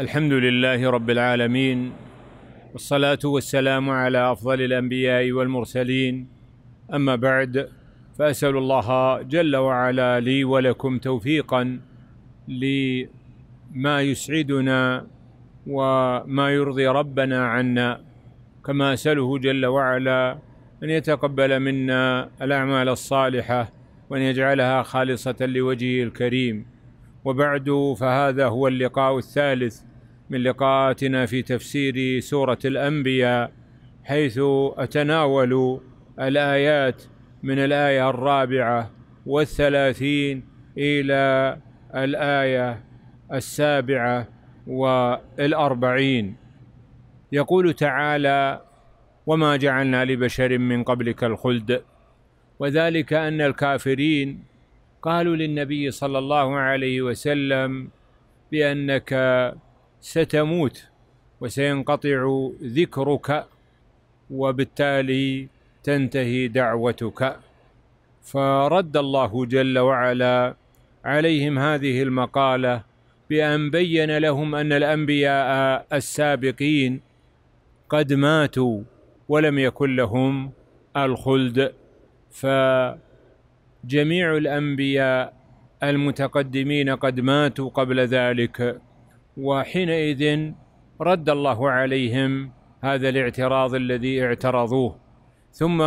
الحمد لله رب العالمين والصلاة والسلام على أفضل الأنبياء والمرسلين أما بعد فأسأل الله جل وعلا لي ولكم توفيقا لما يسعدنا وما يرضي ربنا عنا كما أسأله جل وعلا أن يتقبل منا الأعمال الصالحة وأن يجعلها خالصة لوجهه الكريم وبعد فهذا هو اللقاء الثالث من لقاءاتنا في تفسير سوره الانبياء حيث اتناول الايات من الايه الرابعه والثلاثين الى الايه السابعه والاربعين يقول تعالى وما جعلنا لبشر من قبلك الخلد وذلك ان الكافرين قالوا للنبي صلى الله عليه وسلم بانك ستموت وسينقطع ذكرك وبالتالي تنتهي دعوتك فرد الله جل وعلا عليهم هذه المقاله بان بين لهم ان الانبياء السابقين قد ماتوا ولم يكن لهم الخلد فجميع الانبياء المتقدمين قد ماتوا قبل ذلك وحينئذ رد الله عليهم هذا الاعتراض الذي اعترضوه ثم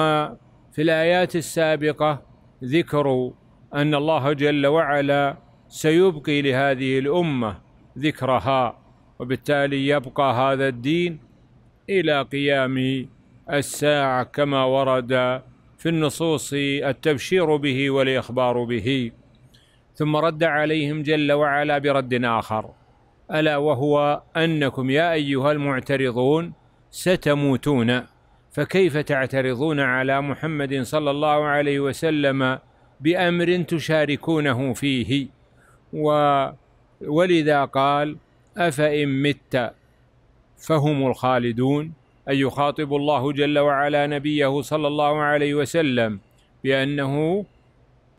في الايات السابقه ذكروا ان الله جل وعلا سيبقي لهذه الامه ذكرها وبالتالي يبقى هذا الدين الى قيام الساعه كما ورد في النصوص التبشير به والاخبار به ثم رد عليهم جل وعلا برد اخر ألا وهو أنكم يا أيها المعترضون ستموتون فكيف تعترضون على محمد صلى الله عليه وسلم بأمر تشاركونه فيه و ولذا قال أفإن مت فهم الخالدون أي يخاطب الله جل وعلا نبيه صلى الله عليه وسلم بأنه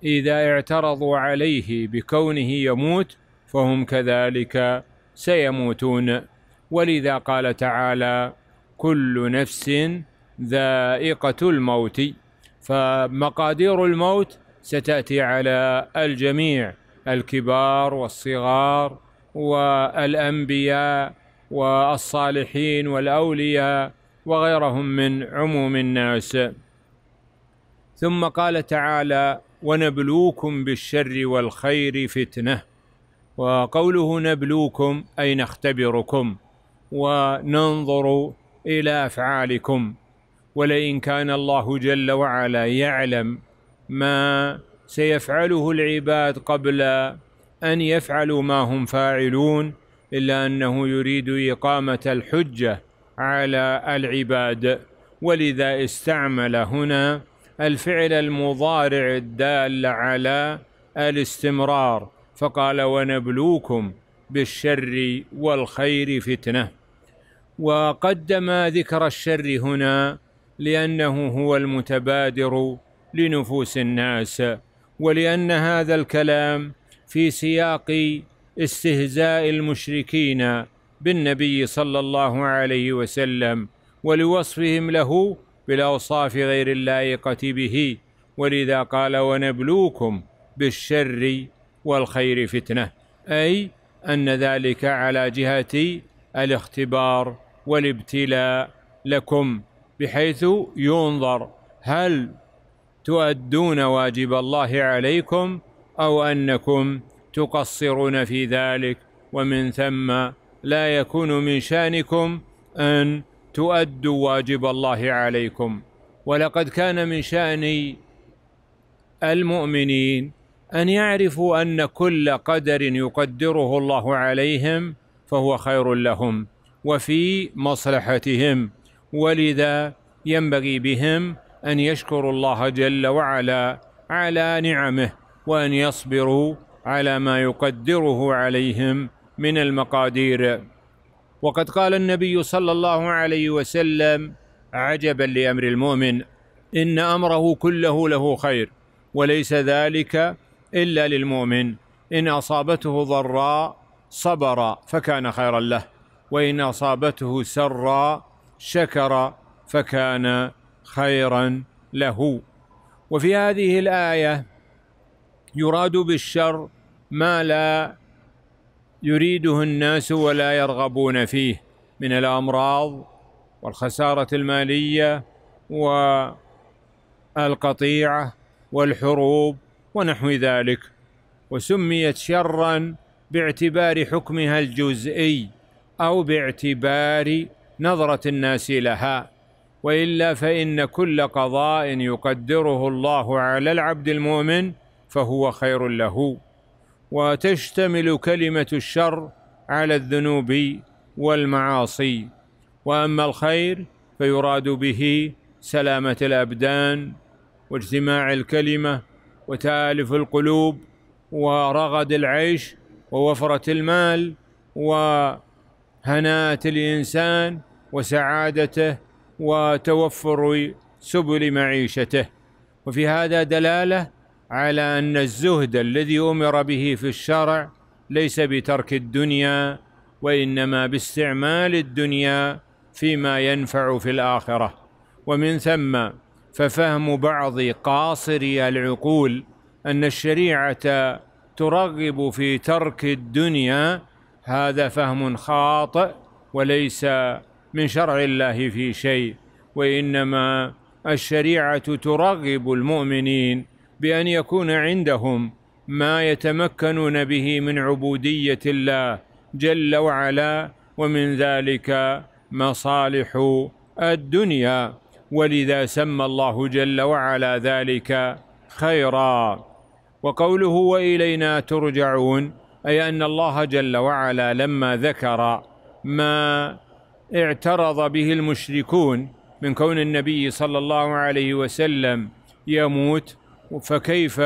إذا اعترضوا عليه بكونه يموت فهم كذلك سيموتون ولذا قال تعالى كل نفس ذائقة الموت فمقادير الموت ستأتي على الجميع الكبار والصغار والأنبياء والصالحين والأولياء وغيرهم من عموم الناس ثم قال تعالى ونبلوكم بالشر والخير فتنه وقوله نبلوكم أي نختبركم وننظر إلى أفعالكم ولئن كان الله جل وعلا يعلم ما سيفعله العباد قبل أن يفعلوا ما هم فاعلون إلا أنه يريد إقامة الحجة على العباد ولذا استعمل هنا الفعل المضارع الدال على الاستمرار فقال ونبلوكم بالشر والخير فتنه وقدم ذكر الشر هنا لانه هو المتبادر لنفوس الناس ولان هذا الكلام في سياق استهزاء المشركين بالنبي صلى الله عليه وسلم ولوصفهم له بالاوصاف غير اللائقه به ولذا قال ونبلوكم بالشر والخير فتنه اي ان ذلك على جهه الاختبار والابتلاء لكم بحيث ينظر هل تؤدون واجب الله عليكم او انكم تقصرون في ذلك ومن ثم لا يكون من شانكم ان تؤدوا واجب الله عليكم ولقد كان من شان المؤمنين أن يعرفوا أن كل قدر يقدره الله عليهم فهو خير لهم وفي مصلحتهم ولذا ينبغي بهم أن يشكروا الله جل وعلا على نعمه وأن يصبروا على ما يقدره عليهم من المقادير وقد قال النبي صلى الله عليه وسلم عجبا لأمر المؤمن إن أمره كله له خير وليس ذلك الا للمؤمن ان اصابته ضراء صبر فكان خيرا له وان اصابته سرا شكر فكان خيرا له وفي هذه الايه يراد بالشر ما لا يريده الناس ولا يرغبون فيه من الامراض والخساره الماليه والقطيعه والحروب ونحو ذلك وسميت شرا باعتبار حكمها الجزئي او باعتبار نظره الناس لها والا فان كل قضاء يقدره الله على العبد المؤمن فهو خير له وتشتمل كلمه الشر على الذنوب والمعاصي واما الخير فيراد به سلامه الابدان واجتماع الكلمه وتالف القلوب ورغد العيش ووفرة المال وهناة الإنسان وسعادته وتوفر سبل معيشته وفي هذا دلالة على أن الزهد الذي أمر به في الشرع ليس بترك الدنيا وإنما باستعمال الدنيا فيما ينفع في الآخرة ومن ثم ففهم بعض قاصري العقول ان الشريعه ترغب في ترك الدنيا هذا فهم خاطئ وليس من شرع الله في شيء وانما الشريعه ترغب المؤمنين بان يكون عندهم ما يتمكنون به من عبوديه الله جل وعلا ومن ذلك مصالح الدنيا ولذا سمى الله جل وعلا ذلك خيرا وقوله والينا ترجعون اي ان الله جل وعلا لما ذكر ما اعترض به المشركون من كون النبي صلى الله عليه وسلم يموت فكيف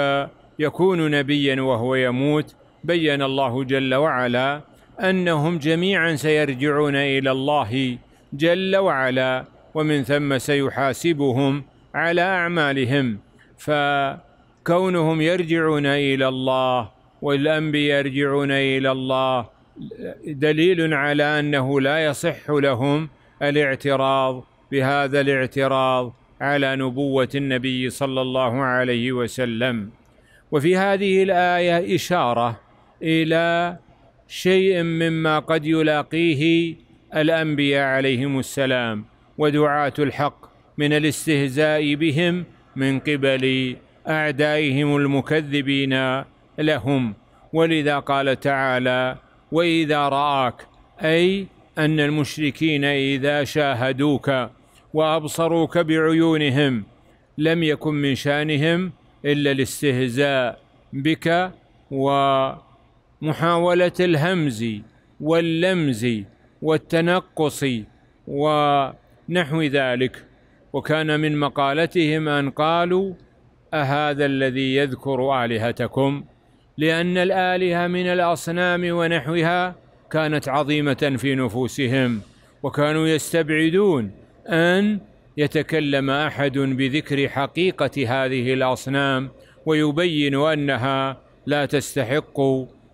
يكون نبيا وهو يموت بين الله جل وعلا انهم جميعا سيرجعون الى الله جل وعلا ومن ثم سيحاسبهم على أعمالهم فكونهم يرجعون إلى الله والأنبياء يرجعون إلى الله دليل على أنه لا يصح لهم الاعتراض بهذا الاعتراض على نبوة النبي صلى الله عليه وسلم وفي هذه الآية إشارة إلى شيء مما قد يلاقيه الأنبياء عليهم السلام ودعاة الحق من الاستهزاء بهم من قبل أعدائهم المكذبين لهم ولذا قال تعالى وإذا رآك أي أن المشركين إذا شاهدوك وأبصروك بعيونهم لم يكن من شأنهم إلا الاستهزاء بك ومحاولة الهمز واللمز والتنقص و نحو ذلك وكان من مقالتهم أن قالوا أهذا الذي يذكر آلهتكم لأن الآلهة من الأصنام ونحوها كانت عظيمة في نفوسهم وكانوا يستبعدون أن يتكلم أحد بذكر حقيقة هذه الأصنام ويبين أنها لا تستحق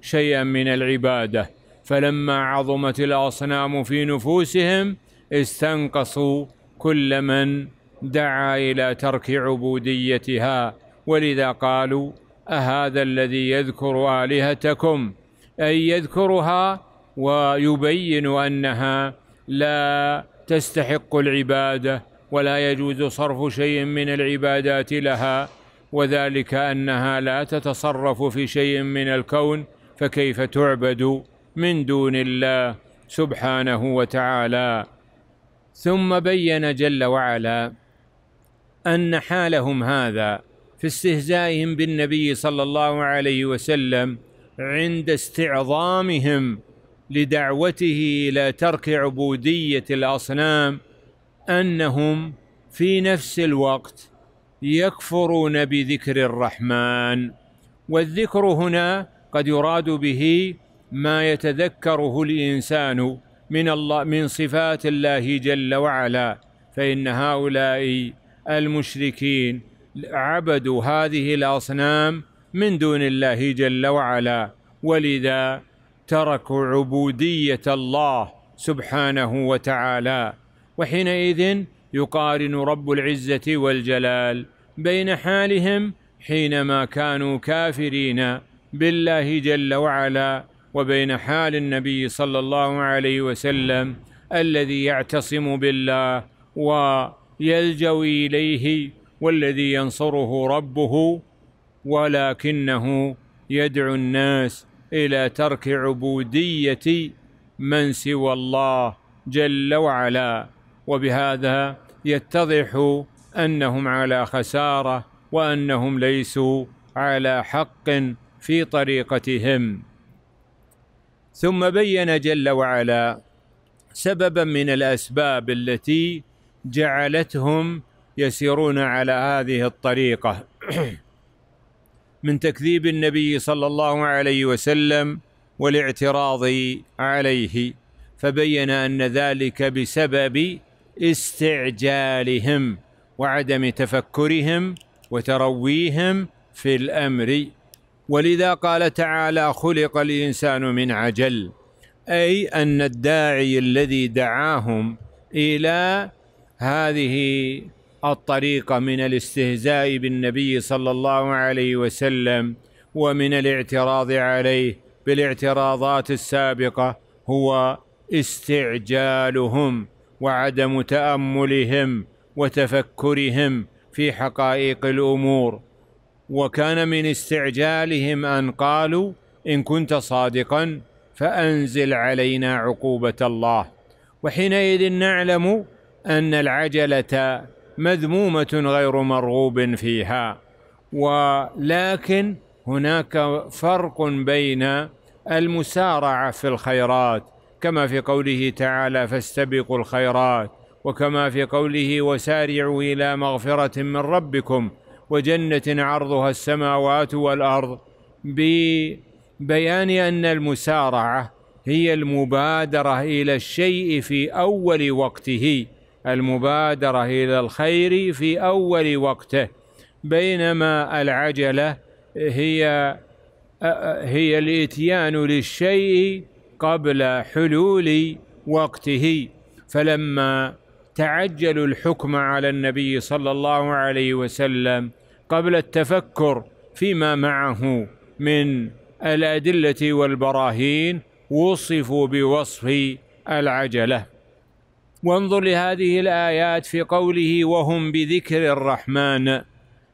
شيئا من العبادة فلما عظمت الأصنام في نفوسهم استنقصوا كل من دعا إلى ترك عبوديتها ولذا قالوا أهذا الذي يذكر آلهتكم أي يذكرها ويبين أنها لا تستحق العبادة ولا يجوز صرف شيء من العبادات لها وذلك أنها لا تتصرف في شيء من الكون فكيف تعبد من دون الله سبحانه وتعالى ثم بين جل وعلا ان حالهم هذا في استهزائهم بالنبي صلى الله عليه وسلم عند استعظامهم لدعوته الى ترك عبوديه الاصنام انهم في نفس الوقت يكفرون بذكر الرحمن والذكر هنا قد يراد به ما يتذكره الانسان من الله من صفات الله جل وعلا فإن هؤلاء المشركين عبدوا هذه الأصنام من دون الله جل وعلا ولذا تركوا عبودية الله سبحانه وتعالى وحينئذ يقارن رب العزة والجلال بين حالهم حينما كانوا كافرين بالله جل وعلا وبين حال النبي صلى الله عليه وسلم الذي يعتصم بالله ويلجو اليه والذي ينصره ربه ولكنه يدعو الناس الى ترك عبوديه من سوى الله جل وعلا وبهذا يتضح انهم على خساره وانهم ليسوا على حق في طريقتهم ثم بين جل وعلا سببا من الاسباب التي جعلتهم يسيرون على هذه الطريقه من تكذيب النبي صلى الله عليه وسلم والاعتراض عليه فبين ان ذلك بسبب استعجالهم وعدم تفكرهم وترويهم في الامر ولذا قال تعالى خلق الانسان من عجل اي ان الداعي الذي دعاهم الى هذه الطريقه من الاستهزاء بالنبي صلى الله عليه وسلم ومن الاعتراض عليه بالاعتراضات السابقه هو استعجالهم وعدم تاملهم وتفكرهم في حقائق الامور وكان من استعجالهم ان قالوا ان كنت صادقا فانزل علينا عقوبه الله وحينئذ نعلم ان العجله مذمومه غير مرغوب فيها ولكن هناك فرق بين المسارعه في الخيرات كما في قوله تعالى فاستبقوا الخيرات وكما في قوله وسارعوا الى مغفره من ربكم وجنة عرضها السماوات والأرض ببيان أن المسارعة هي المبادرة إلى الشيء في أول وقته المبادرة إلى الخير في أول وقته بينما العجلة هي هي الإتيان للشيء قبل حلول وقته فلما تعجلوا الحكم على النبي صلى الله عليه وسلم قبل التفكر فيما معه من الادله والبراهين وصفوا بوصف العجله وانظر لهذه الايات في قوله وهم بذكر الرحمن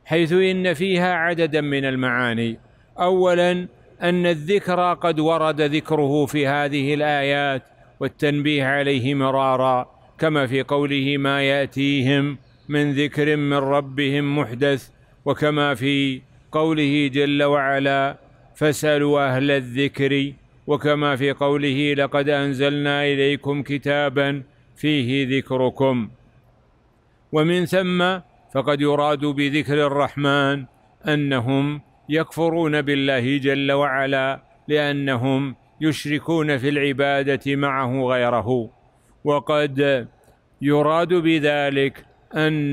حيث ان فيها عددا من المعاني اولا ان الذكر قد ورد ذكره في هذه الايات والتنبيه عليه مرارا كما في قوله ما ياتيهم من ذكر من ربهم محدث وكما في قوله جل وعلا فاسالوا اهل الذكر وكما في قوله لقد انزلنا اليكم كتابا فيه ذكركم ومن ثم فقد يراد بذكر الرحمن انهم يكفرون بالله جل وعلا لانهم يشركون في العباده معه غيره وقد يراد بذلك أن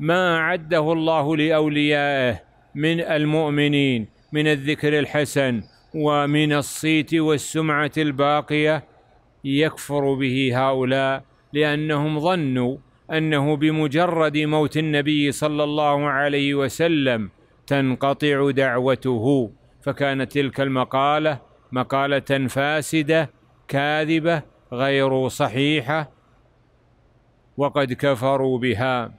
ما أعده الله لأوليائه من المؤمنين من الذكر الحسن ومن الصيت والسمعة الباقية يكفر به هؤلاء لأنهم ظنوا أنه بمجرد موت النبي صلى الله عليه وسلم تنقطع دعوته فكانت تلك المقالة مقالة فاسدة كاذبة غير صحيحه وقد كفروا بها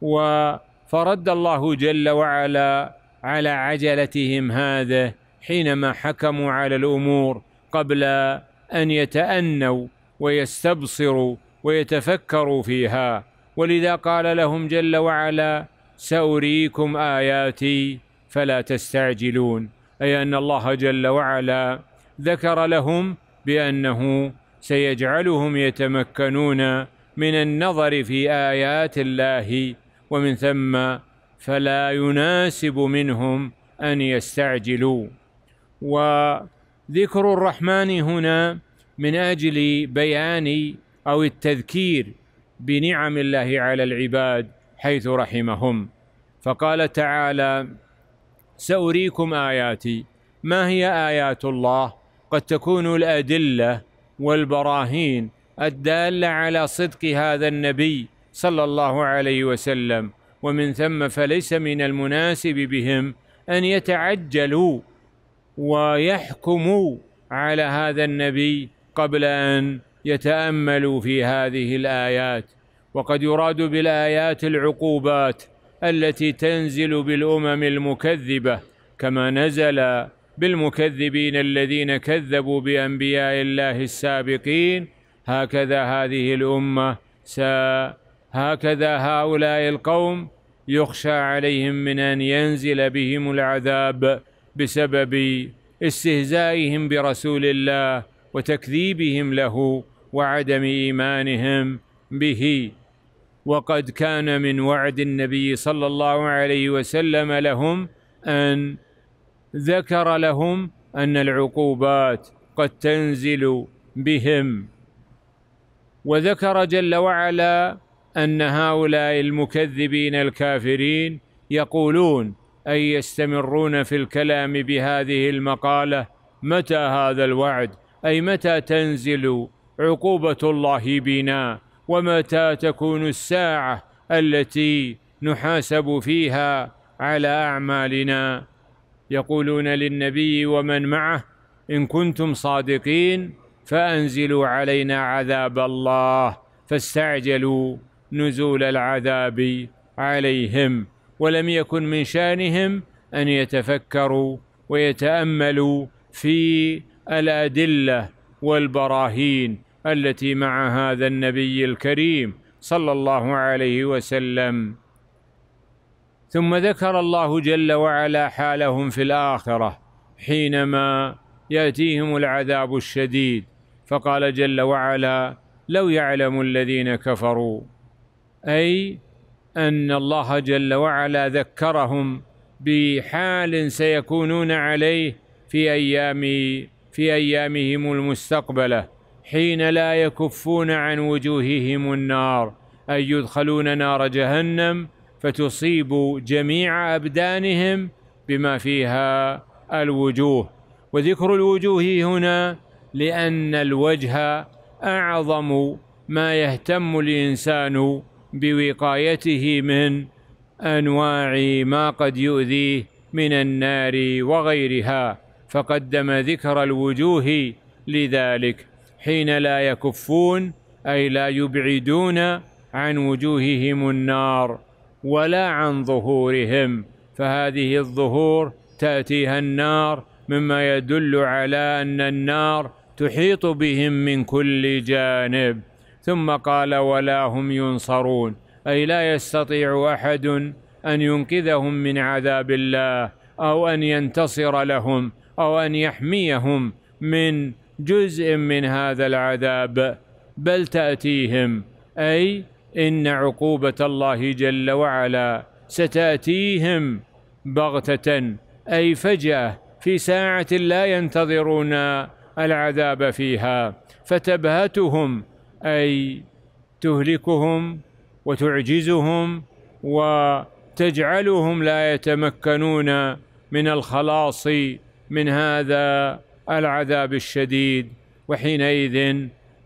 وفرد الله جل وعلا على عجلتهم هذا حينما حكموا على الامور قبل ان يتانوا ويستبصروا ويتفكروا فيها ولذا قال لهم جل وعلا ساريكم اياتي فلا تستعجلون اي ان الله جل وعلا ذكر لهم بانه سيجعلهم يتمكنون من النظر في آيات الله ومن ثم فلا يناسب منهم أن يستعجلوا وذكر الرحمن هنا من أجل بيان أو التذكير بنعم الله على العباد حيث رحمهم فقال تعالى سأريكم آياتي ما هي آيات الله قد تكون الأدلة والبراهين الداله على صدق هذا النبي صلى الله عليه وسلم ومن ثم فليس من المناسب بهم ان يتعجلوا ويحكموا على هذا النبي قبل ان يتاملوا في هذه الايات وقد يراد بالايات العقوبات التي تنزل بالامم المكذبه كما نزل بالمكذبين الذين كذبوا بانبياء الله السابقين هكذا هذه الامه هكذا هؤلاء القوم يخشى عليهم من ان ينزل بهم العذاب بسبب استهزائهم برسول الله وتكذيبهم له وعدم ايمانهم به وقد كان من وعد النبي صلى الله عليه وسلم لهم ان ذكر لهم أن العقوبات قد تنزل بهم وذكر جل وعلا أن هؤلاء المكذبين الكافرين يقولون أي يستمرون في الكلام بهذه المقالة متى هذا الوعد أي متى تنزل عقوبة الله بنا ومتى تكون الساعة التي نحاسب فيها على أعمالنا يقولون للنبي ومن معه إن كنتم صادقين فأنزلوا علينا عذاب الله فاستعجلوا نزول العذاب عليهم ولم يكن من شانهم أن يتفكروا ويتأملوا في الأدلة والبراهين التي مع هذا النبي الكريم صلى الله عليه وسلم ثم ذكر الله جل وعلا حالهم في الاخره حينما ياتيهم العذاب الشديد فقال جل وعلا لو يعلم الذين كفروا اي ان الله جل وعلا ذكرهم بحال سيكونون عليه في ايام في ايامهم المستقبله حين لا يكفون عن وجوههم النار اي يدخلون نار جهنم فتصيب جميع أبدانهم بما فيها الوجوه وذكر الوجوه هنا لأن الوجه أعظم ما يهتم الإنسان بوقايته من أنواع ما قد يؤذيه من النار وغيرها فقدم ذكر الوجوه لذلك حين لا يكفون أي لا يبعدون عن وجوههم النار ولا عن ظهورهم فهذه الظهور تأتيها النار مما يدل على أن النار تحيط بهم من كل جانب ثم قال ولا هم ينصرون أي لا يستطيع أحد أن ينقذهم من عذاب الله أو أن ينتصر لهم أو أن يحميهم من جزء من هذا العذاب بل تأتيهم أي إن عقوبة الله جل وعلا ستأتيهم بغتة أي فجأة في ساعة لا ينتظرون العذاب فيها فتبهتهم أي تهلكهم وتعجزهم وتجعلهم لا يتمكنون من الخلاص من هذا العذاب الشديد وحينئذ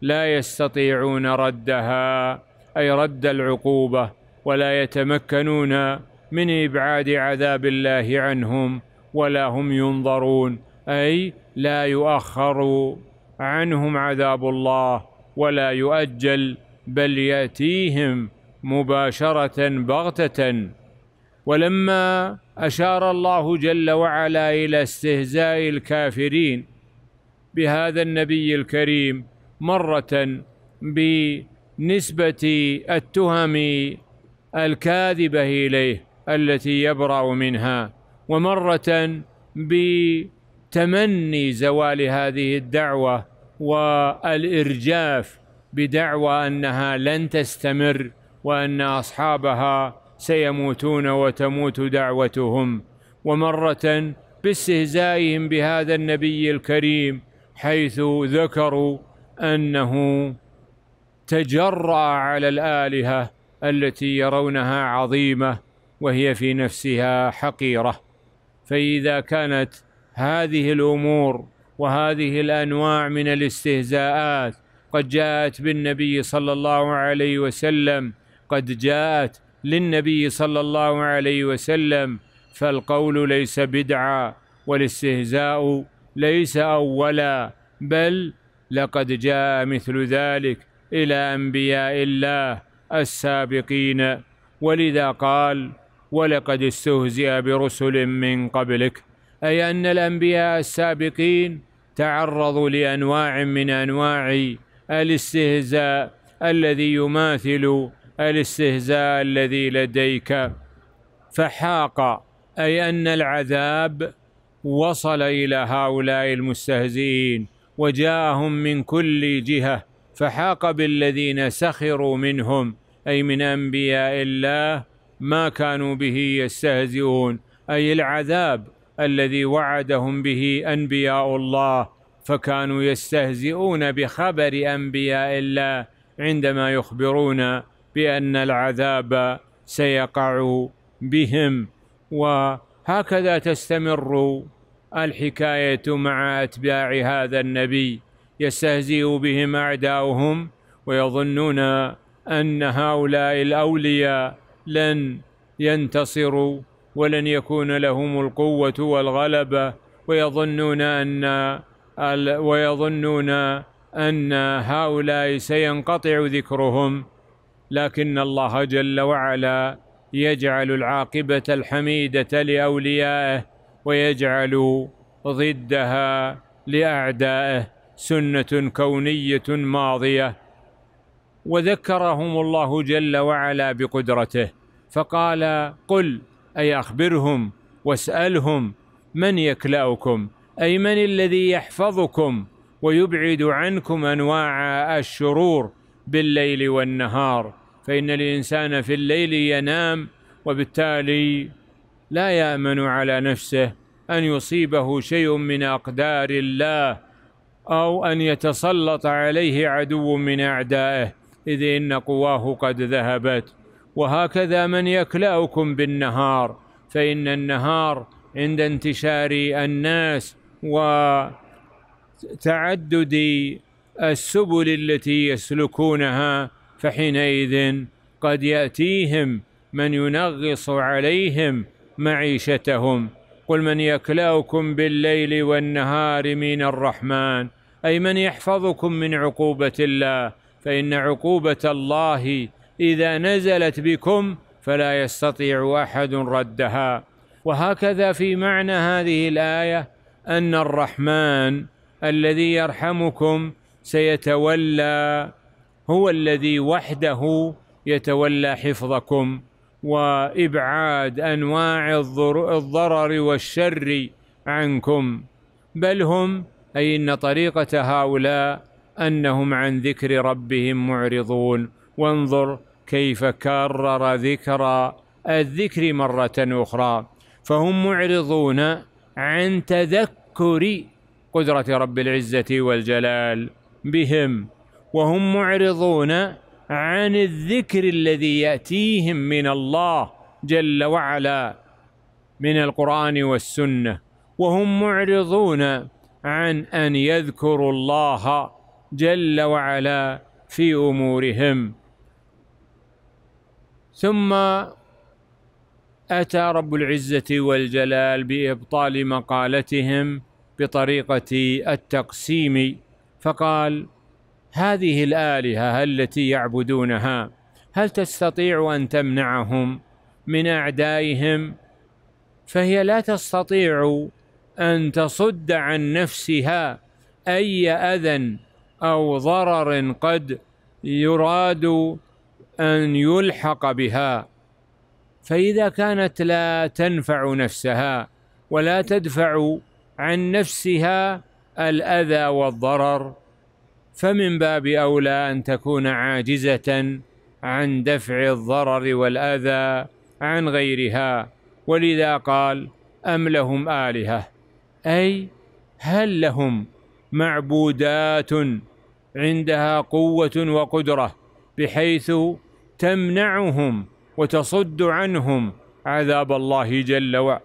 لا يستطيعون ردها اي رد العقوبه ولا يتمكنون من ابعاد عذاب الله عنهم ولا هم ينظرون اي لا يؤخر عنهم عذاب الله ولا يؤجل بل ياتيهم مباشره بغته ولما اشار الله جل وعلا الى استهزاء الكافرين بهذا النبي الكريم مره ب نسبة التهم الكاذبة إليه التي يبرأ منها ومرة بتمني زوال هذه الدعوة والإرجاف بدعوى أنها لن تستمر وأن أصحابها سيموتون وتموت دعوتهم ومرة باستهزائهم بهذا النبي الكريم حيث ذكروا أنه تجرا على الالهه التي يرونها عظيمه وهي في نفسها حقيره فاذا كانت هذه الامور وهذه الانواع من الاستهزاءات قد جاءت بالنبي صلى الله عليه وسلم قد جاءت للنبي صلى الله عليه وسلم فالقول ليس بدعه والاستهزاء ليس اولا بل لقد جاء مثل ذلك إلى أنبياء الله السابقين ولذا قال ولقد استهزئ برسل من قبلك أي أن الأنبياء السابقين تعرضوا لأنواع من أنواع الاستهزاء الذي يماثل الاستهزاء الذي لديك فحاق أي أن العذاب وصل إلى هؤلاء المستهزئين وجاءهم من كل جهة فحاق بالذين سخروا منهم أي من أنبياء الله ما كانوا به يستهزئون أي العذاب الذي وعدهم به أنبياء الله فكانوا يستهزئون بخبر أنبياء الله عندما يخبرون بأن العذاب سيقع بهم وهكذا تستمر الحكاية مع أتباع هذا النبي يستهزئ بهم أعداؤهم ويظنون أن هؤلاء الأولياء لن ينتصروا ولن يكون لهم القوة والغلبة ويظنون أن ويظنون أن هؤلاء سينقطع ذكرهم لكن الله جل وعلا يجعل العاقبة الحميدة لأوليائه ويجعل ضدها لأعدائه سنه كونيه ماضيه وذكرهم الله جل وعلا بقدرته فقال قل اي اخبرهم واسالهم من يكلاكم اي من الذي يحفظكم ويبعد عنكم انواع الشرور بالليل والنهار فان الانسان في الليل ينام وبالتالي لا يامن على نفسه ان يصيبه شيء من اقدار الله أو أن يتسلط عليه عدو من أعدائه إذ إن قواه قد ذهبت وهكذا من يكلأكم بالنهار فإن النهار عند انتشار الناس وتعدد السبل التي يسلكونها فحينئذ قد يأتيهم من ينغص عليهم معيشتهم قل من يكلاكم بالليل والنهار من الرحمن اي من يحفظكم من عقوبه الله فان عقوبه الله اذا نزلت بكم فلا يستطيع احد ردها وهكذا في معنى هذه الايه ان الرحمن الذي يرحمكم سيتولى هو الذي وحده يتولى حفظكم وابعاد انواع الضرر والشر عنكم بل هم اي ان طريقه هؤلاء انهم عن ذكر ربهم معرضون وانظر كيف كرر ذكر الذكر مره اخرى فهم معرضون عن تذكر قدره رب العزه والجلال بهم وهم معرضون عن الذكر الذي ياتيهم من الله جل وعلا من القران والسنه وهم معرضون عن ان يذكروا الله جل وعلا في امورهم ثم اتى رب العزه والجلال بابطال مقالتهم بطريقه التقسيم فقال هذه الالهه التي يعبدونها هل تستطيع ان تمنعهم من اعدائهم فهي لا تستطيع ان تصد عن نفسها اي اذى او ضرر قد يراد ان يلحق بها فاذا كانت لا تنفع نفسها ولا تدفع عن نفسها الاذى والضرر فمن باب اولى ان تكون عاجزه عن دفع الضرر والاذى عن غيرها ولذا قال ام لهم الهه اي هل لهم معبودات عندها قوه وقدره بحيث تمنعهم وتصد عنهم عذاب الله جل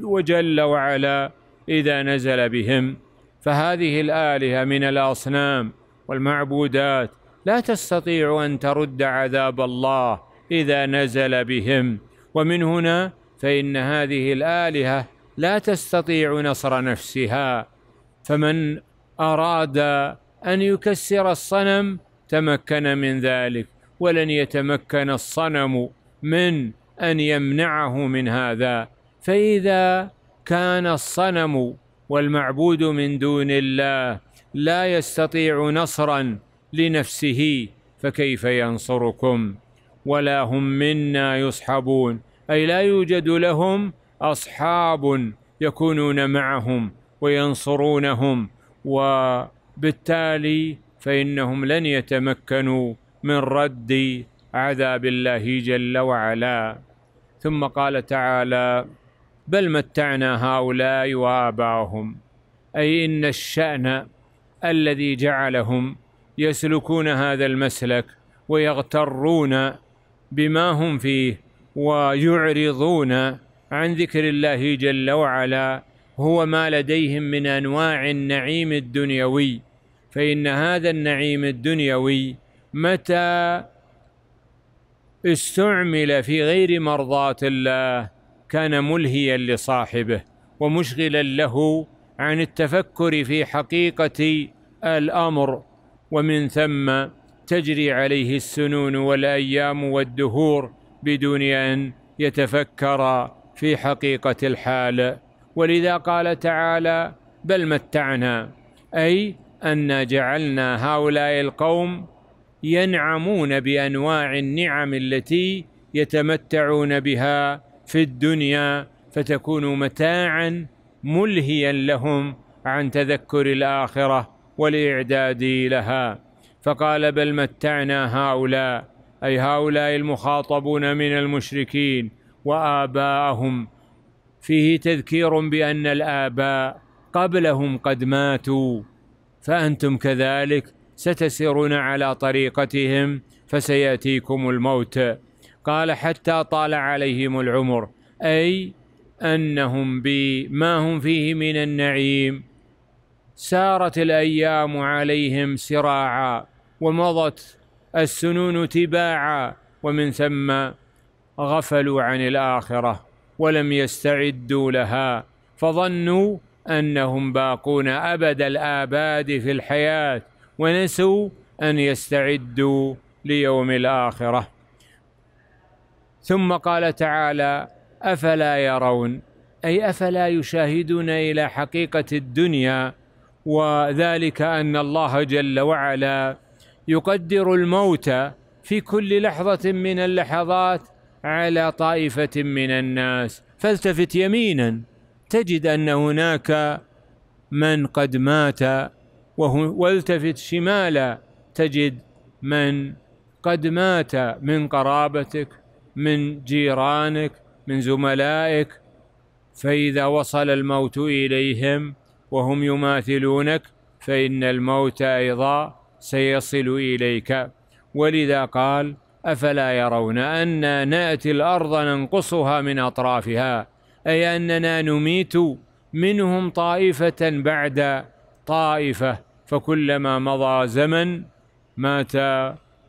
وجل وعلا اذا نزل بهم فهذه الالهه من الاصنام والمعبودات لا تستطيع ان ترد عذاب الله اذا نزل بهم ومن هنا فان هذه الالهه لا تستطيع نصر نفسها فمن اراد ان يكسر الصنم تمكن من ذلك ولن يتمكن الصنم من ان يمنعه من هذا فاذا كان الصنم والمعبود من دون الله لا يستطيع نصرا لنفسه فكيف ينصركم ولا هم منا يصحبون اي لا يوجد لهم اصحاب يكونون معهم وينصرونهم وبالتالي فانهم لن يتمكنوا من رد عذاب الله جل وعلا ثم قال تعالى بل متعنا هؤلاء واباهم اي ان الشان الذي جعلهم يسلكون هذا المسلك ويغترون بما هم فيه ويعرضون عن ذكر الله جل وعلا هو ما لديهم من انواع النعيم الدنيوي فان هذا النعيم الدنيوي متى استعمل في غير مرضاه الله كان ملهيا لصاحبه ومشغلا له عن التفكر في حقيقة الأمر ومن ثم تجري عليه السنون والأيام والدهور بدون أن يتفكر في حقيقة الحال ولذا قال تعالى بل متعنا أي أن جعلنا هؤلاء القوم ينعمون بأنواع النعم التي يتمتعون بها في الدنيا فتكون متاعا ملهيا لهم عن تذكر الاخره والاعداد لها فقال بل متعنا هؤلاء اي هؤلاء المخاطبون من المشركين واباءهم فيه تذكير بان الاباء قبلهم قد ماتوا فانتم كذلك ستسيرون على طريقتهم فسياتيكم الموت قال حتى طال عليهم العمر اي انهم بما هم فيه من النعيم سارت الايام عليهم سراعا ومضت السنون تباعا ومن ثم غفلوا عن الاخره ولم يستعدوا لها فظنوا انهم باقون ابد الاباد في الحياه ونسوا ان يستعدوا ليوم الاخره ثم قال تعالى افلا يرون اي افلا يشاهدون الى حقيقه الدنيا وذلك ان الله جل وعلا يقدر الموت في كل لحظه من اللحظات على طائفه من الناس فالتفت يمينا تجد ان هناك من قد مات وهو والتفت شمالا تجد من قد مات من قرابتك من جيرانك من زملائك فإذا وصل الموت إليهم وهم يماثلونك فإن الموت أيضا سيصل إليك ولذا قال أفلا يرون أنا نأتي الأرض ننقصها من أطرافها أي أننا نميت منهم طائفة بعد طائفة فكلما مضى زمن مات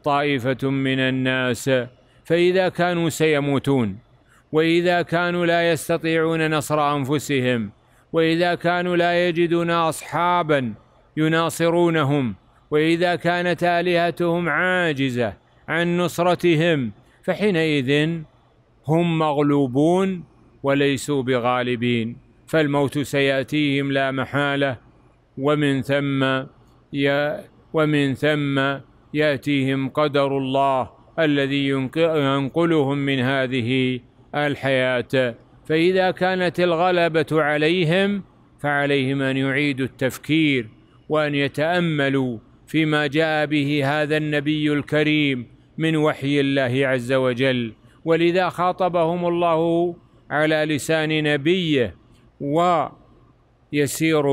طائفة من الناس فإذا كانوا سيموتون واذا كانوا لا يستطيعون نصر انفسهم واذا كانوا لا يجدون اصحابا يناصرونهم واذا كانت الهتهم عاجزه عن نصرتهم فحينئذ هم مغلوبون وليسوا بغالبين فالموت سياتيهم لا محاله ومن ثم يا ومن ثم ياتيهم قدر الله الذي ينقلهم من هذه الحياة فإذا كانت الغلبة عليهم فعليهم أن يعيدوا التفكير وأن يتأملوا فيما جاء به هذا النبي الكريم من وحي الله عز وجل ولذا خاطبهم الله على لسان نبيه ويسير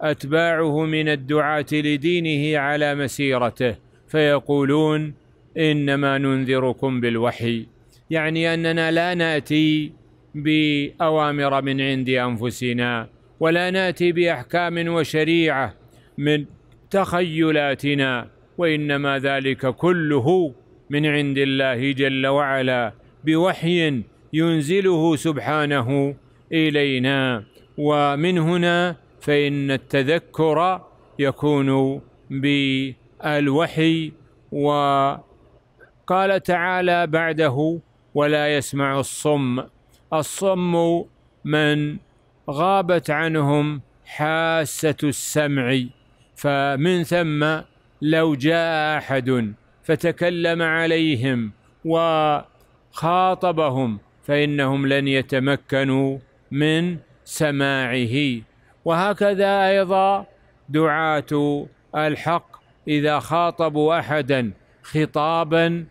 أتباعه من الدعاة لدينه على مسيرته فيقولون إنما ننذركم بالوحي يعني اننا لا ناتي باوامر من عند انفسنا ولا ناتي باحكام وشريعه من تخيلاتنا وانما ذلك كله من عند الله جل وعلا بوحي ينزله سبحانه الينا ومن هنا فان التذكر يكون بالوحي وقال تعالى بعده ولا يسمع الصم الصم من غابت عنهم حاسة السمع فمن ثم لو جاء أحد فتكلم عليهم وخاطبهم فإنهم لن يتمكنوا من سماعه وهكذا أيضا دعاة الحق إذا خاطبوا أحدا خطابا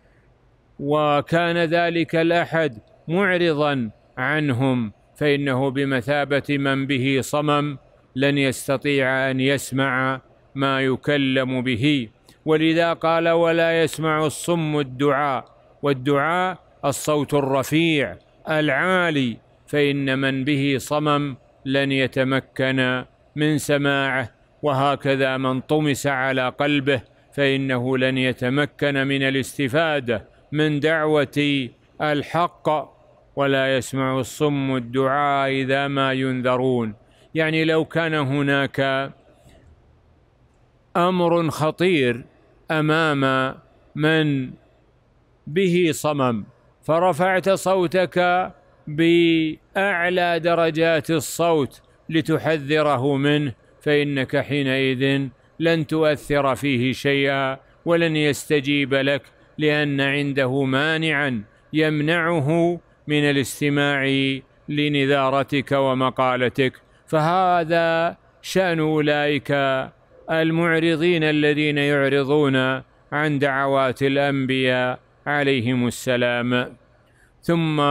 وكان ذلك الأحد معرضا عنهم فإنه بمثابة من به صمم لن يستطيع أن يسمع ما يكلم به ولذا قال ولا يسمع الصم الدعاء والدعاء الصوت الرفيع العالي فإن من به صمم لن يتمكن من سماعه وهكذا من طمس على قلبه فإنه لن يتمكن من الاستفادة من دعوة الحق ولا يسمع الصم الدعاء إذا ما ينذرون يعني لو كان هناك أمر خطير أمام من به صمم فرفعت صوتك بأعلى درجات الصوت لتحذره منه فإنك حينئذ لن تؤثر فيه شيئا ولن يستجيب لك لأن عنده مانعا يمنعه من الاستماع لنذارتك ومقالتك فهذا شأن أولئك المعرضين الذين يعرضون عن دعوات الأنبياء عليهم السلام ثم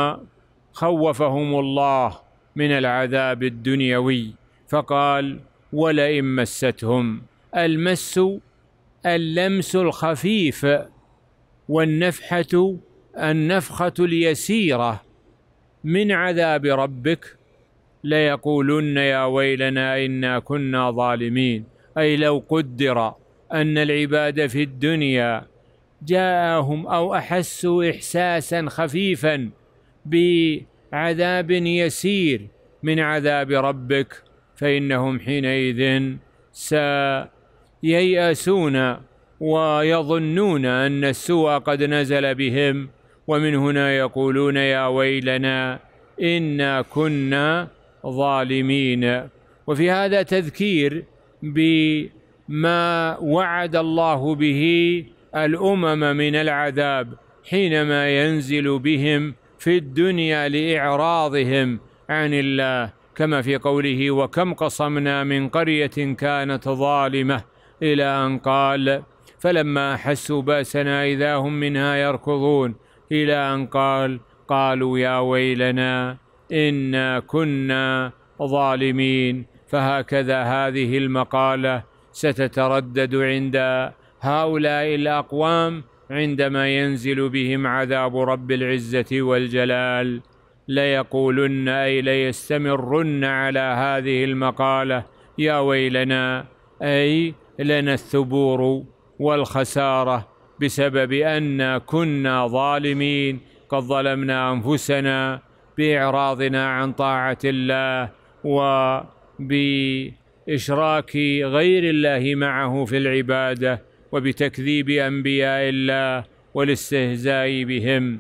خوفهم الله من العذاب الدنيوي فقال ولئن مستهم المس اللمس الخفيف والنفحة النفخة اليسيرة من عذاب ربك ليقولن يا ويلنا إنا كنا ظالمين أي لو قدر أن العباد في الدنيا جاءهم أو أحسوا إحساسا خفيفا بعذاب يسير من عذاب ربك فإنهم حينئذ سييأسون ويظنون أن السوء قد نزل بهم ومن هنا يقولون يا ويلنا إنا كنا ظالمين وفي هذا تذكير بما وعد الله به الأمم من العذاب حينما ينزل بهم في الدنيا لإعراضهم عن الله كما في قوله وكم قصمنا من قرية كانت ظالمة إلى أن قال فلما أحسوا بأسنا إذا هم منها يركضون إلى أن قال قالوا يا ويلنا إنا كنا ظالمين فهكذا هذه المقالة ستتردد عند هؤلاء الأقوام عندما ينزل بهم عذاب رب العزة والجلال ليقولن أي ليستمرن على هذه المقالة يا ويلنا أي لنا الثبور والخساره بسبب ان كنا ظالمين قد ظلمنا انفسنا باعراضنا عن طاعه الله وباشراك غير الله معه في العباده وبتكذيب انبياء الله والاستهزاء بهم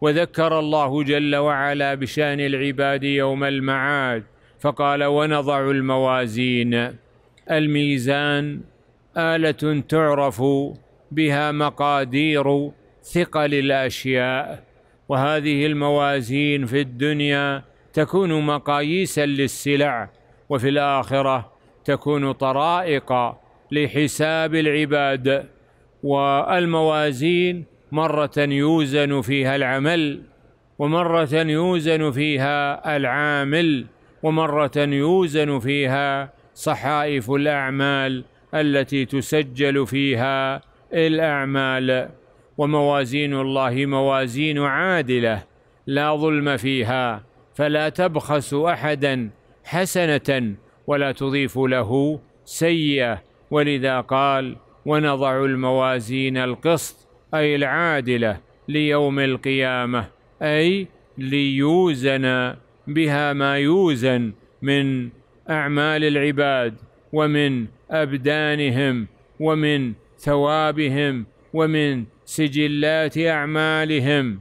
وذكر الله جل وعلا بشان العباد يوم المعاد فقال ونضع الموازين الميزان آلة تعرف بها مقادير ثقل الأشياء وهذه الموازين في الدنيا تكون مقاييسا للسلع وفي الآخرة تكون طرائق لحساب العباد والموازين مرة يوزن فيها العمل ومرة يوزن فيها العامل ومرة يوزن فيها صحائف الأعمال التي تسجل فيها الأعمال وموازين الله موازين عادلة لا ظلم فيها فلا تبخس أحدا حسنة ولا تضيف له سيئة ولذا قال ونضع الموازين القسط أي العادلة ليوم القيامة أي ليوزن بها ما يوزن من أعمال العباد ومن أبدانهم ومن ثوابهم ومن سجلات أعمالهم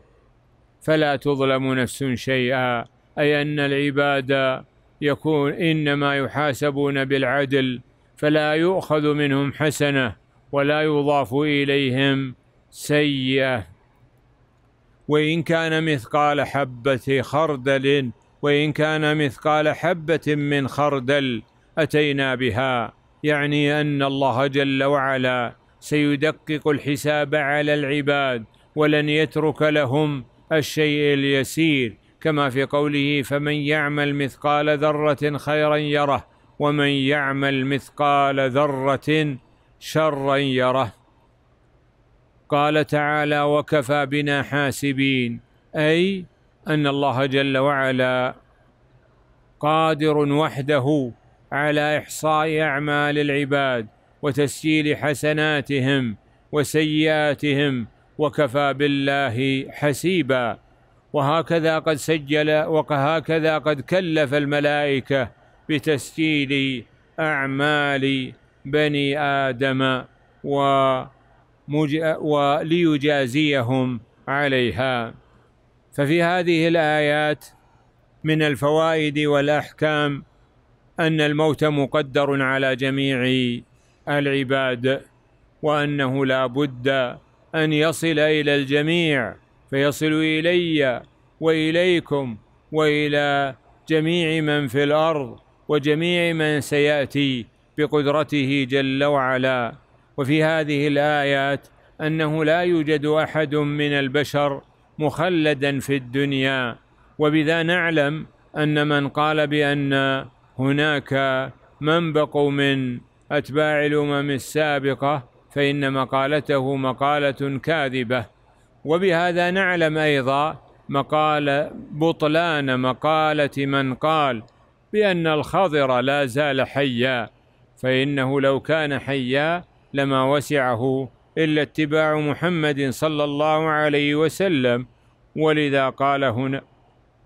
فلا تظلم نفس شيئا أي أن العباد يكون إنما يحاسبون بالعدل فلا يؤخذ منهم حسنة ولا يضاف إليهم سيئة وإن كان مثقال حبة خردل وإن كان مثقال حبة من خردل أتينا بها يعني ان الله جل وعلا سيدقق الحساب على العباد ولن يترك لهم الشيء اليسير كما في قوله فمن يعمل مثقال ذره خيرا يره ومن يعمل مثقال ذره شرا يره قال تعالى وكفى بنا حاسبين اي ان الله جل وعلا قادر وحده على إحصاء أعمال العباد وتسجيل حسناتهم وسيئاتهم وكفى بالله حسيبا وهكذا قد سجل وهكذا قد كلف الملائكة بتسجيل أعمال بني آدم و وليجازيهم عليها ففي هذه الآيات من الفوائد والأحكام أن الموت مقدر على جميع العباد وأنه لا بد أن يصل إلى الجميع فيصل إلي وإليكم وإلى جميع من في الأرض وجميع من سيأتي بقدرته جل وعلا وفي هذه الآيات أنه لا يوجد أحد من البشر مخلدا في الدنيا وبذا نعلم أن من قال بأن هناك من بقوا من أتباع الأمم السابقة فإن مقالته مقالة كاذبة وبهذا نعلم أيضا مقال بطلان مقالة من قال بأن الخضر لا زال حيا فإنه لو كان حيا لما وسعه إلا اتباع محمد صلى الله عليه وسلم ولذا قال هنا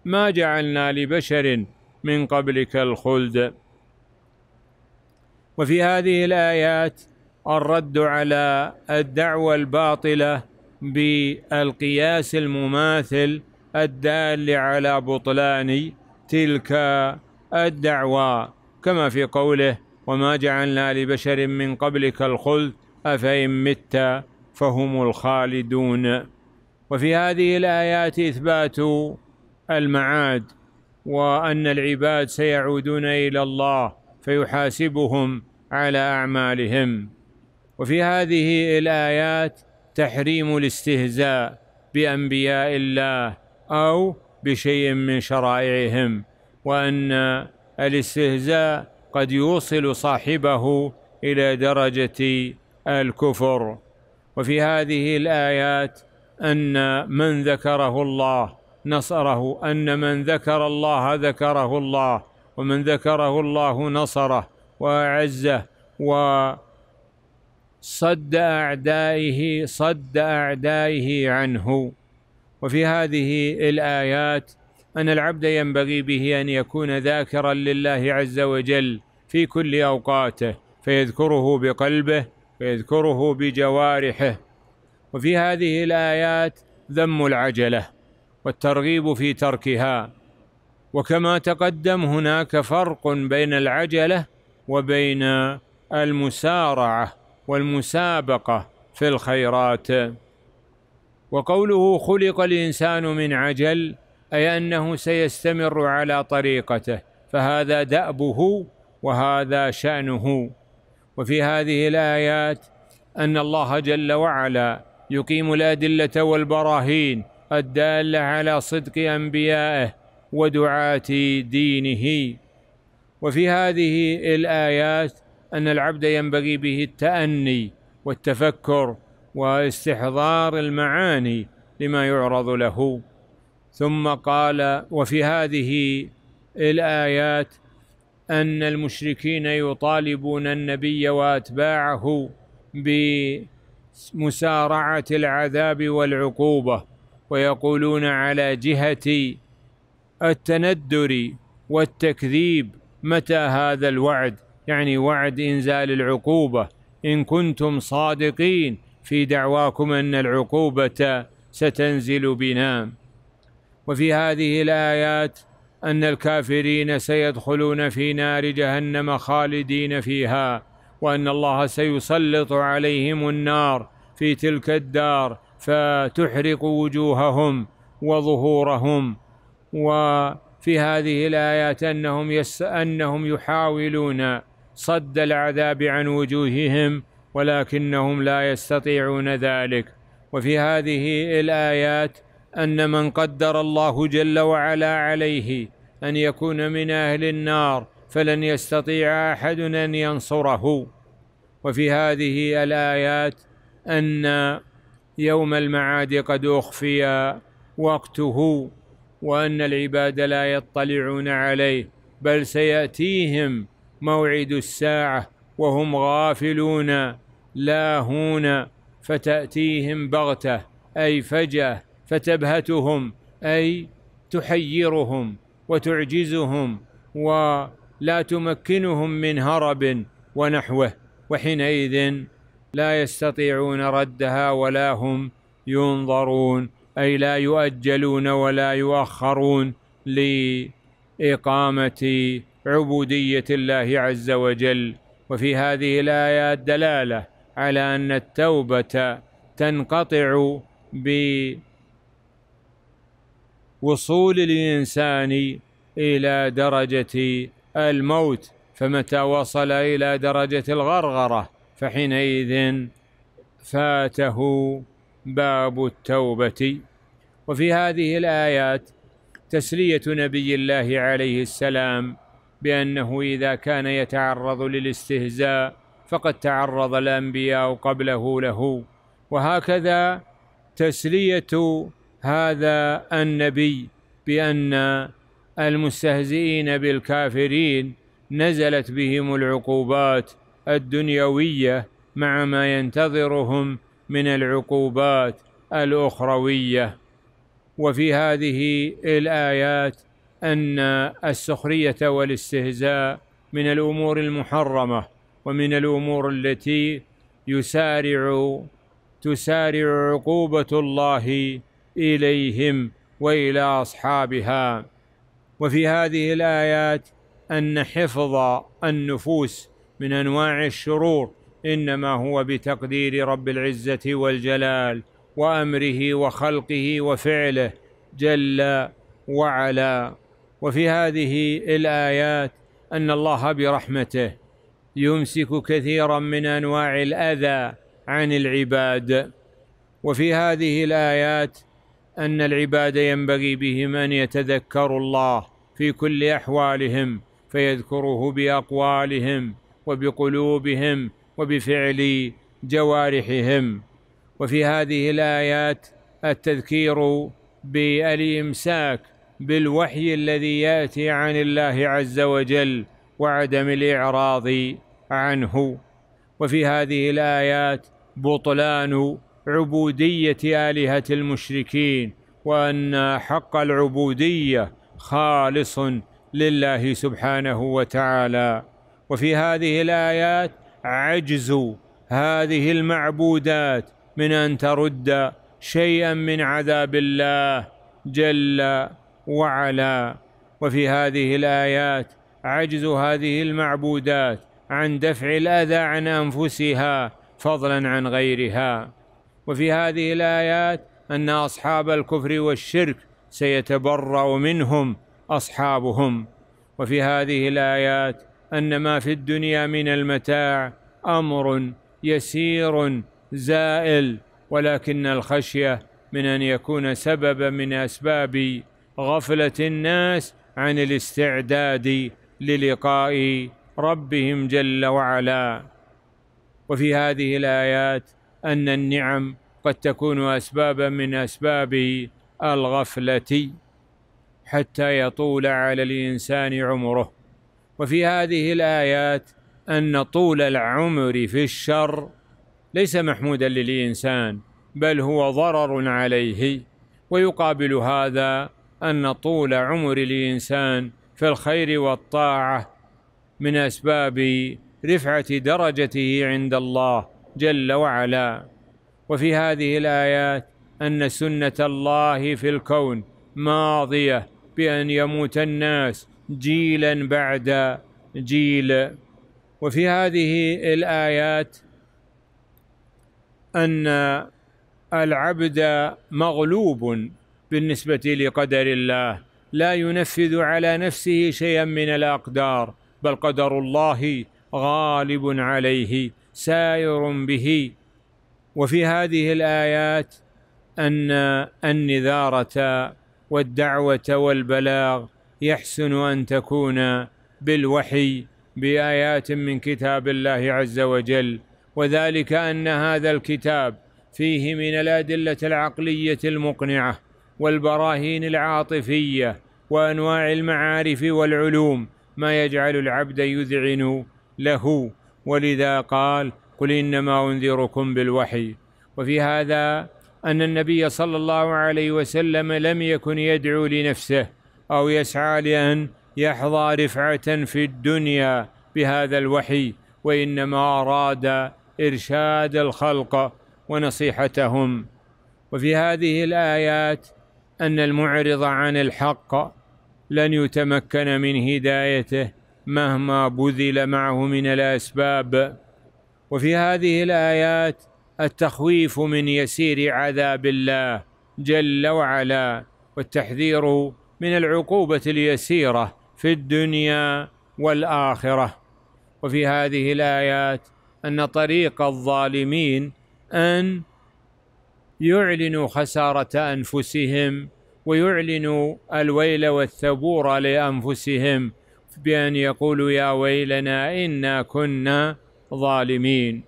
ما جعلنا لبشر من قبلك الخلد وفي هذه الآيات الرد على الدعوة الباطلة بالقياس المماثل الدال على بطلان تلك الدعوى كما في قوله وما جعلنا لبشر من قبلك الخلد أفإن مت فهم الخالدون وفي هذه الآيات إثبات المعاد وان العباد سيعودون الى الله فيحاسبهم على اعمالهم وفي هذه الايات تحريم الاستهزاء بانبياء الله او بشيء من شرائعهم وان الاستهزاء قد يوصل صاحبه الى درجه الكفر وفي هذه الايات ان من ذكره الله نصره ان من ذكر الله ذكره الله ومن ذكره الله نصره واعزه وصد اعدائه صد اعدائه عنه وفي هذه الايات ان العبد ينبغي به ان يكون ذاكرا لله عز وجل في كل اوقاته فيذكره بقلبه ويذكره بجوارحه وفي هذه الايات ذم العجله والترغيب في تركها وكما تقدم هناك فرق بين العجله وبين المسارعه والمسابقه في الخيرات وقوله خلق الانسان من عجل اي انه سيستمر على طريقته فهذا دابه وهذا شانه وفي هذه الايات ان الله جل وعلا يقيم الادله والبراهين الداله على صدق انبيائه ودعاه دينه وفي هذه الايات ان العبد ينبغي به التاني والتفكر واستحضار المعاني لما يعرض له ثم قال وفي هذه الايات ان المشركين يطالبون النبي واتباعه بمسارعه العذاب والعقوبه ويقولون على جهة التندر والتكذيب متى هذا الوعد يعني وعد إنزال العقوبة إن كنتم صادقين في دعواكم أن العقوبة ستنزل بنا وفي هذه الآيات أن الكافرين سيدخلون في نار جهنم خالدين فيها وأن الله سيسلط عليهم النار في تلك الدار فتحرق وجوههم وظهورهم وفي هذه الآيات أنهم يس أنهم يحاولون صد العذاب عن وجوههم ولكنهم لا يستطيعون ذلك وفي هذه الآيات أن من قدر الله جل وعلا عليه أن يكون من أهل النار فلن يستطيع أحد أن ينصره وفي هذه الآيات أن يوم المعاد قد أخفي وقته وأن العباد لا يطلعون عليه بل سيأتيهم موعد الساعة وهم غافلون لاهون فتأتيهم بغتة أي فجأة فتبهتهم أي تحيرهم وتعجزهم ولا تمكنهم من هرب ونحوه وحينئذ لا يستطيعون ردها ولا هم ينظرون أي لا يؤجلون ولا يؤخرون لإقامة عبودية الله عز وجل وفي هذه الآيات دلالة على أن التوبة تنقطع بوصول الإنسان إلى درجة الموت فمتى وصل إلى درجة الغرغرة فحينئذ فاته باب التوبة وفي هذه الآيات تسلية نبي الله عليه السلام بأنه إذا كان يتعرض للاستهزاء فقد تعرض الأنبياء قبله له وهكذا تسلية هذا النبي بأن المستهزئين بالكافرين نزلت بهم العقوبات الدنيويه مع ما ينتظرهم من العقوبات الاخرويه وفي هذه الايات ان السخريه والاستهزاء من الامور المحرمه ومن الامور التي يسارع تسارع عقوبه الله اليهم والى اصحابها وفي هذه الايات ان حفظ النفوس من انواع الشرور انما هو بتقدير رب العزه والجلال وامره وخلقه وفعله جل وعلا وفي هذه الايات ان الله برحمته يمسك كثيرا من انواع الاذى عن العباد وفي هذه الايات ان العباد ينبغي بهم ان يتذكروا الله في كل احوالهم فيذكره باقوالهم وبقلوبهم وبفعل جوارحهم وفي هذه الايات التذكير بالامساك بالوحي الذي ياتي عن الله عز وجل وعدم الاعراض عنه وفي هذه الايات بطلان عبوديه الهه المشركين وان حق العبوديه خالص لله سبحانه وتعالى وفي هذه الآيات عجز هذه المعبودات من أن ترد شيئا من عذاب الله جل وعلا وفي هذه الآيات عجز هذه المعبودات عن دفع الأذى عن أنفسها فضلا عن غيرها وفي هذه الآيات أن أصحاب الكفر والشرك سيتبرأ منهم أصحابهم وفي هذه الآيات ان ما في الدنيا من المتاع امر يسير زائل ولكن الخشيه من ان يكون سببا من اسباب غفله الناس عن الاستعداد للقاء ربهم جل وعلا وفي هذه الايات ان النعم قد تكون اسبابا من اسباب الغفله حتى يطول على الانسان عمره وفي هذه الآيات أن طول العمر في الشر ليس محمودا للإنسان بل هو ضرر عليه ويقابل هذا أن طول عمر الإنسان في الخير والطاعة من أسباب رفعة درجته عند الله جل وعلا وفي هذه الآيات أن سنة الله في الكون ماضية بأن يموت الناس جيلا بعد جيل وفي هذه الآيات أن العبد مغلوب بالنسبة لقدر الله لا ينفذ على نفسه شيئا من الأقدار بل قدر الله غالب عليه سائر به وفي هذه الآيات أن النذارة والدعوة والبلاغ يحسن ان تكون بالوحي بايات من كتاب الله عز وجل وذلك ان هذا الكتاب فيه من الادله العقليه المقنعه والبراهين العاطفيه وانواع المعارف والعلوم ما يجعل العبد يذعن له ولذا قال قل انما انذركم بالوحي وفي هذا ان النبي صلى الله عليه وسلم لم يكن يدعو لنفسه أو يسعى لأن يحظى رفعة في الدنيا بهذا الوحي وإنما أراد إرشاد الخلق ونصيحتهم وفي هذه الآيات أن المعرض عن الحق لن يتمكن من هدايته مهما بذل معه من الأسباب وفي هذه الآيات التخويف من يسير عذاب الله جل وعلا والتحذير من العقوبة اليسيرة في الدنيا والآخرة وفي هذه الآيات أن طريق الظالمين أن يعلنوا خسارة أنفسهم ويعلنوا الويل والثبور لأنفسهم بأن يقولوا يا ويلنا إنا كنا ظالمين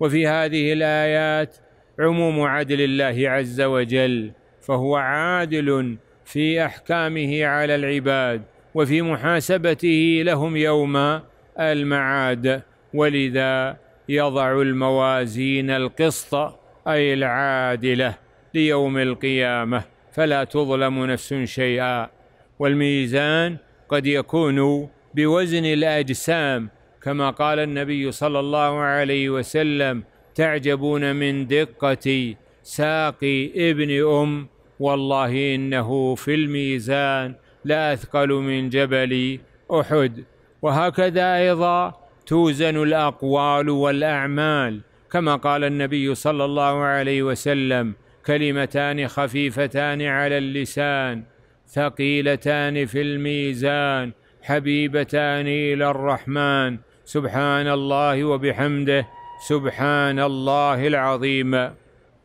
وفي هذه الآيات عموم عدل الله عز وجل فهو عادل في احكامه على العباد وفي محاسبته لهم يوم المعاد ولذا يضع الموازين القسط اي العادله ليوم القيامه فلا تظلم نفس شيئا والميزان قد يكون بوزن الاجسام كما قال النبي صلى الله عليه وسلم تعجبون من دقه ساقي ابن ام والله إنه في الميزان لأثقل من جبل أحد وهكذا أيضا توزن الأقوال والأعمال كما قال النبي صلى الله عليه وسلم كلمتان خفيفتان على اللسان ثقيلتان في الميزان حبيبتان إلى الرحمن سبحان الله وبحمده سبحان الله العظيم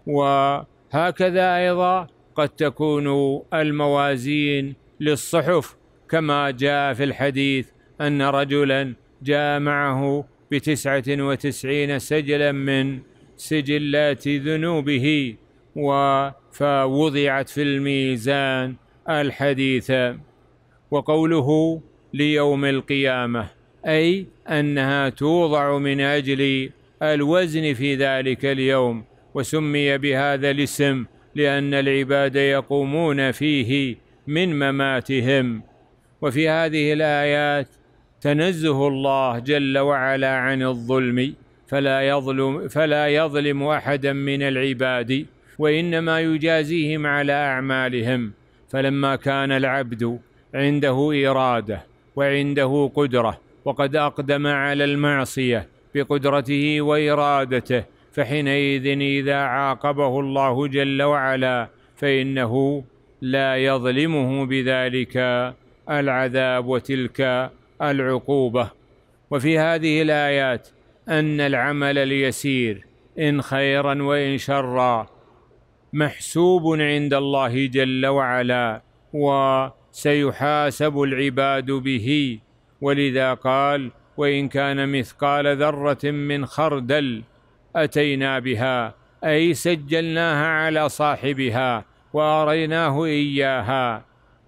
وهكذا أيضا قد تكون الموازين للصحف كما جاء في الحديث أن رجلا جاء معه بتسعة وتسعين سجلا من سجلات ذنوبه فوضعت في الميزان الحديث وقوله ليوم القيامة أي أنها توضع من أجل الوزن في ذلك اليوم وسمي بهذا الاسم لأن العباد يقومون فيه من مماتهم وفي هذه الآيات تنزه الله جل وعلا عن الظلم فلا يظلم فلا يظلم أحدا من العباد وإنما يجازيهم على أعمالهم فلما كان العبد عنده إرادة وعنده قدرة وقد أقدم على المعصية بقدرته وإرادته فحينئذ إذا عاقبه الله جل وعلا فإنه لا يظلمه بذلك العذاب وتلك العقوبة وفي هذه الآيات أن العمل اليسير إن خيرا وإن شرا محسوب عند الله جل وعلا وسيحاسب العباد به ولذا قال وإن كان مثقال ذرة من خردل أتينا بها أي سجلناها على صاحبها وأريناه إياها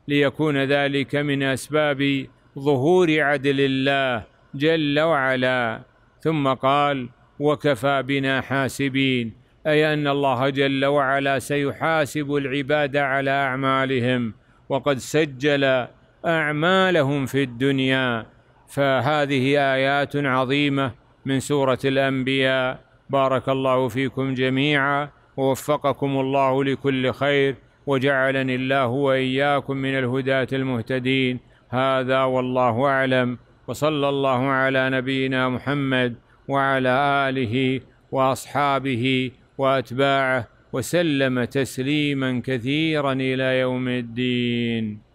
ليكون ذلك من أسباب ظهور عدل الله جل وعلا ثم قال وكفى بنا حاسبين أي أن الله جل وعلا سيحاسب العباد على أعمالهم وقد سجل أعمالهم في الدنيا فهذه آيات عظيمة من سورة الأنبياء بارك الله فيكم جميعا ووفقكم الله لكل خير وجعلني الله واياكم من الهداة المهتدين هذا والله اعلم وصلى الله على نبينا محمد وعلى اله واصحابه واتباعه وسلم تسليما كثيرا الى يوم الدين